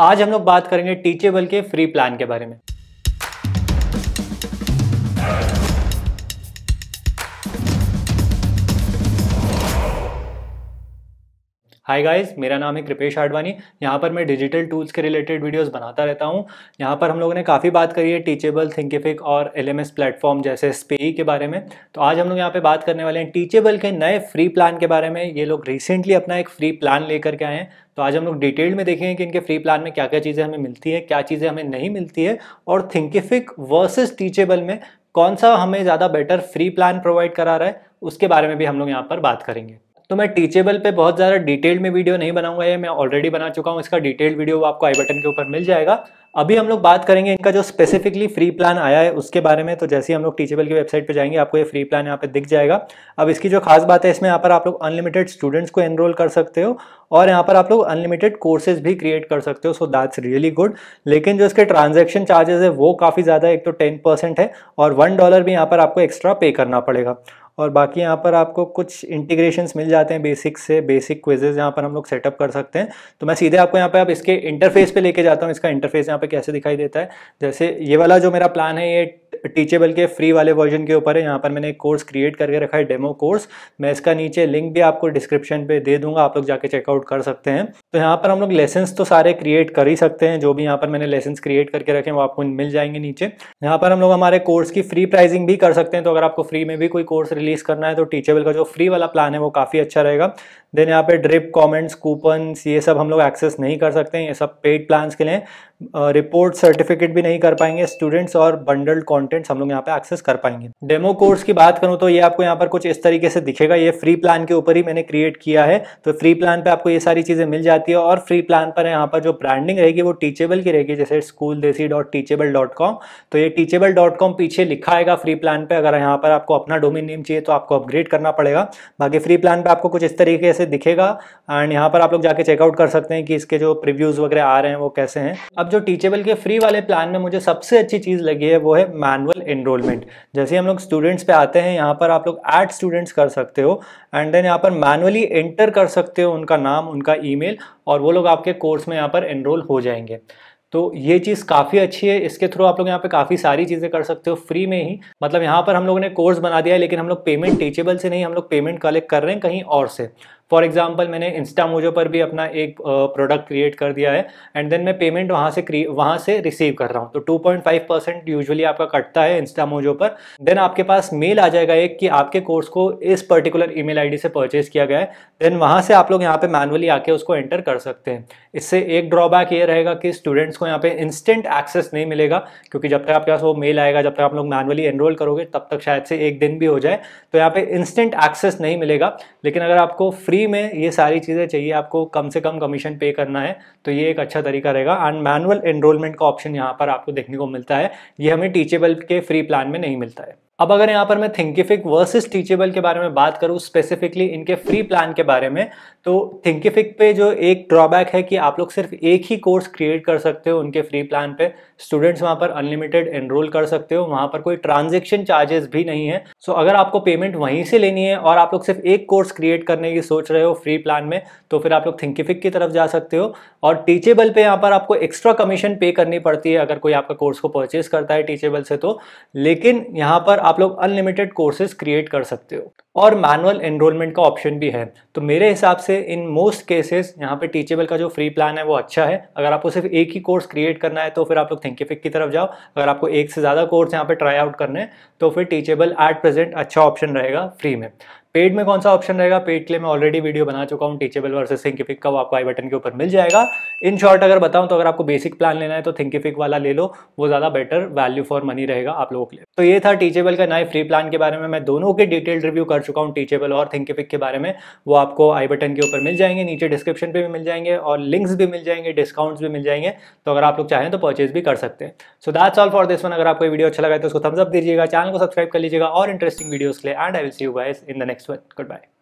आज हम लोग बात करेंगे टीचेबल के फ्री प्लान के बारे में हाय गाइस मेरा नाम है कृपेश आडवाणी यहाँ पर मैं डिजिटल टूल्स के रिलेटेड वीडियोस बनाता रहता हूँ यहाँ पर हम लोगों ने काफ़ी बात करी है टीचेबल थिंकिफिक और एलएमएस प्लेटफॉर्म जैसे स्पेई के बारे में तो आज हम लोग यहाँ पे बात करने वाले हैं टीचेबल के नए फ्री प्लान के बारे में ये लोग रिसेंटली अपना एक फ्री प्लान लेकर के आए हैं तो आज हम लोग डिटेल में देखेंगे कि इनके फ्री प्लान में क्या क्या चीज़ें हमें मिलती है क्या चीज़ें हमें नहीं मिलती है और थिंकिफिक वर्सेज टीचेबल में कौन सा हमें ज़्यादा बेटर फ्री प्लान प्रोवाइड करा रहा है उसके बारे में भी हम लोग यहाँ पर बात करेंगे तो मैं टीचेबल पे बहुत ज़्यादा डिटेल में वीडियो नहीं बनाऊंगा ये मैं ऑलरेडी बना चुका हूँ इसका डिटेल वीडियो आपको आई बटन के ऊपर मिल जाएगा अभी हम लोग बात करेंगे इनका जो स्पेसिफिकली फ्री प्लान आया है उसके बारे में तो जैसे ही हम लोग टीचेबल की वेबसाइट पे जाएंगे आपको ये फ्री प्लान यहाँ पे दिख जाएगा अब इसकी जो खास बात है इसमें यहाँ पर आप लोग अनलिमिटेड स्टूडेंट्स को एनरोल कर सकते हो और यहाँ पर आप लोग अनलिमिटेड कोर्सेज भी क्रिएट कर सकते हो सो दैट्स रियली गुड लेकिन जो इसके ट्रांजेक्शन चार्जेस है वो काफ़ी ज़्यादा एक तो टेन है और वन डॉलर भी यहाँ पर आपको एक्स्ट्रा पे करना पड़ेगा और बाकी यहाँ पर आपको कुछ इंटीग्रेशंस मिल जाते हैं बेसिक से बेसिक क्विजेज यहाँ पर हम लोग सेटअप कर सकते हैं तो मैं सीधे आपको यहाँ पर आप इसके इंटरफेस पे लेके जाता हूँ इसका इंटरफेस यहाँ पे कैसे दिखाई देता है जैसे ये वाला जो मेरा प्लान है ये टीचेबल के फ्री वाले वर्जन के ऊपर है यहाँ पर मैंने एक कोर्स क्रिएट करके रखा है डेमो कोर्स मैं इसका नीचे लिंक भी आपको डिस्क्रिप्शन पे दे दूंगा आप लोग जाके चेकआउट कर सकते हैं तो यहाँ पर हम लोग लेसन्स तो सारे क्रिएट कर ही सकते हैं जो भी यहाँ पर मैंने लेसन्स क्रिएट करके रखे हैं वो आपको मिल जाएंगे नीचे यहाँ पर हम लोग हमारे कोर्स की फ्री प्राइजिंग भी कर सकते हैं तो अगर आपको फ्री में भी कोई कोर्स रिलीज करना है तो टीचेबल का जो फ्री वाला प्लान है वो काफ़ी अच्छा रहेगा देन यहाँ पे ड्रिप कॉमेंट्स कूपन्स ये सब हम लोग एक्सेस नहीं कर सकते हैं ये सब पेड प्लान्स के लिए रिपोर्ट सर्टिफिकेट भी नहीं कर पाएंगे स्टूडेंट्स और बंडल्ड कंटेंट्स हम लोग यहाँ पे एक्सेस कर पाएंगे डेमो कोर्स की बात करूँ तो ये आपको यहाँ पर कुछ इस तरीके से दिखेगा ये फ्री प्लान के ऊपर ही मैंने क्रिएट किया है तो फ्री प्लान पर आपको ये सारी चीज़ें मिल जाती है और फ्री प्लान पर यहाँ पर जो ब्रांडिंग रहेगी वो टीचेबल की रहेगी जैसे स्कूल टीचेबल डॉट कॉम तो ये टीचेबल डॉट कॉम पीछे लिखा आएगा फ्री प्लान पर अगर यहाँ पर आपको अपना डोमिन नेम चाहिए तो आपको अपग्रेड करना पड़ेगा बाकी फ्री प्लान पर आपको कुछ इस तरीके से दिखेगा एंड यहाँ पर आप लोग जाके चेकआउट कर सकते हैं कि इसके जो प्रिव्यूज़ वगैरह आ रहे हैं वो कैसे हैं अब जो टीचेबल के फ्री वाले प्लान में मुझे सबसे अच्छी चीज़ लगी है वो है मैनुअल इनरोलमेंट जैसे हम लोग स्टूडेंट्स पे आते हैं यहाँ पर आप लोग ऐड स्टूडेंट्स कर सकते हो एंड देन यहाँ पर मैनुअली एंटर कर सकते हो उनका नाम उनका ई और वो लोग आपके कोर्स में यहाँ पर एनरोल हो जाएंगे तो ये चीज़ काफ़ी अच्छी है इसके थ्रू आप लोग यहाँ पे काफ़ी सारी चीज़ें कर सकते हो फ्री में ही मतलब यहाँ पर हम लोगों ने कोर्स बना दिया है लेकिन हम लोग पेमेंट टीचेबल से नहीं हम लोग पेमेंट कलेक्ट कर रहे हैं कहीं और से फॉर एग्जाम्पल मैंने इंस्टा मोजो पर भी अपना एक प्रोडक्ट क्रिएट कर दिया है एंड देन मैं पेमेंट वहाँ से वहाँ से रिसीव कर रहा हूँ तो टू पॉइंट यूजअली आपका कटता है इंस्टा मोजो पर देन आपके पास मेल आ जाएगा एक कि आपके कोर्स को इस पर्टिकुलर आई डी से परचेज किया गया है देन वहाँ से आप लोग यहाँ पे मैनुअली आके उसको एंटर कर सकते हैं इससे एक ड्रॉबैक ये रहेगा कि स्टूडेंट्स को यहाँ पे इंस्टेंट एक्सेस नहीं मिलेगा क्योंकि जब तक आपके पास वो मेल आएगा जब तक आप लोग मैनुअली एनरोल करोगे तब तक शायद से एक दिन भी हो जाए तो यहाँ पे इंस्टेंट एक्सेस नहीं मिलेगा लेकिन अगर आपको फ्री फ्री में ये सारी चीज़ें चाहिए आपको कम से कम कमीशन पे करना है तो ये एक अच्छा तरीका रहेगा एंड मैनुअल एनरोलमेंट का ऑप्शन यहाँ पर आपको देखने को मिलता है ये हमें टीचेबल के फ्री प्लान में नहीं मिलता है अब अगर यहाँ पर मैं थिंकिफिक वर्सेस टीचेबल के बारे में बात करूँ स्पेसिफिकली इनके फ्री प्लान के बारे में तो थिंकिफिक पे जो एक ड्रॉबैक है कि आप लोग सिर्फ एक ही कोर्स क्रिएट कर सकते हो उनके फ्री प्लान पे स्टूडेंट्स वहाँ पर अनलिमिटेड एनरोल कर सकते हो वहाँ पर कोई ट्रांजेक्शन चार्जेस भी नहीं है सो अगर आपको पेमेंट वहीं से लेनी है और आप लोग सिर्फ एक कोर्स क्रिएट करने की सोच रहे हो फ्री प्लान में तो फिर आप लोग थिंकिफिक की तरफ जा सकते हो और टीचेबल पर यहाँ पर आपको एक्स्ट्रा कमीशन पे करनी पड़ती है अगर कोई आपका कोर्स को परचेज करता है टीचेबल से तो लेकिन यहाँ पर आप लोग अनलिमिटेड कोर्सेज क्रिएट कर सकते हो और मैनुअल एनरोलमेंट का ऑप्शन भी है तो मेरे हिसाब से इन मोस्ट केसेस यहाँ पे टीचेबल का जो फ्री प्लान है वो अच्छा है अगर आपको सिर्फ एक ही कोर्स क्रिएट करना है तो फिर आप लोग थिंक की तरफ जाओ अगर आपको एक से ज़्यादा कोर्स यहाँ पे ट्राई आउट करने हैं तो फिर टीचेबल एट प्रेजेंट अच्छा ऑप्शन रहेगा फ्री में पेड में कौन सा ऑप्शन रहेगा पेड के लिए मैं ऑलरेडी वीडियो बना चुका हूँ टीचेबल वर्सेस थिंकिफिक का वो आपको आई बटन के ऊपर मिल जाएगा इन शॉर्ट अगर बताऊँ तो अगर आपको बेसिक प्लान लेना है तो थिंकिफिक वाला ले लो वो ज़्यादा बेटर वैल्यू फॉर मनी रहेगा आप लोगों के लिए तो ये था टीचेबल का नए फ्री प्लान के बारे में मैं दोनों के डिटेल रिव्यू कर चुका हूँ टीचेबल और थिंकिफिक के बारे में वो आपको आई बटन के ऊपर मिल जाएंगे नीचे डिस्क्रिप्शन पे भी मिल जाएंगे और लिंक्स भी मिल जाएंगे डिस्काउंट्स भी मिल जाएंगे तो अगर आप लोग चाहें तो परचेज भी कर सकते हैं so that's all for this one अगर आपको वीडियो अच्छा लगा तो उसको थम्सअप दीजिएगा चैनल को सब्सक्राइब कर लीजिएगा और इंटरेस्टिंग वीडियोज़ के लिए and I will see you guys in the next one good bye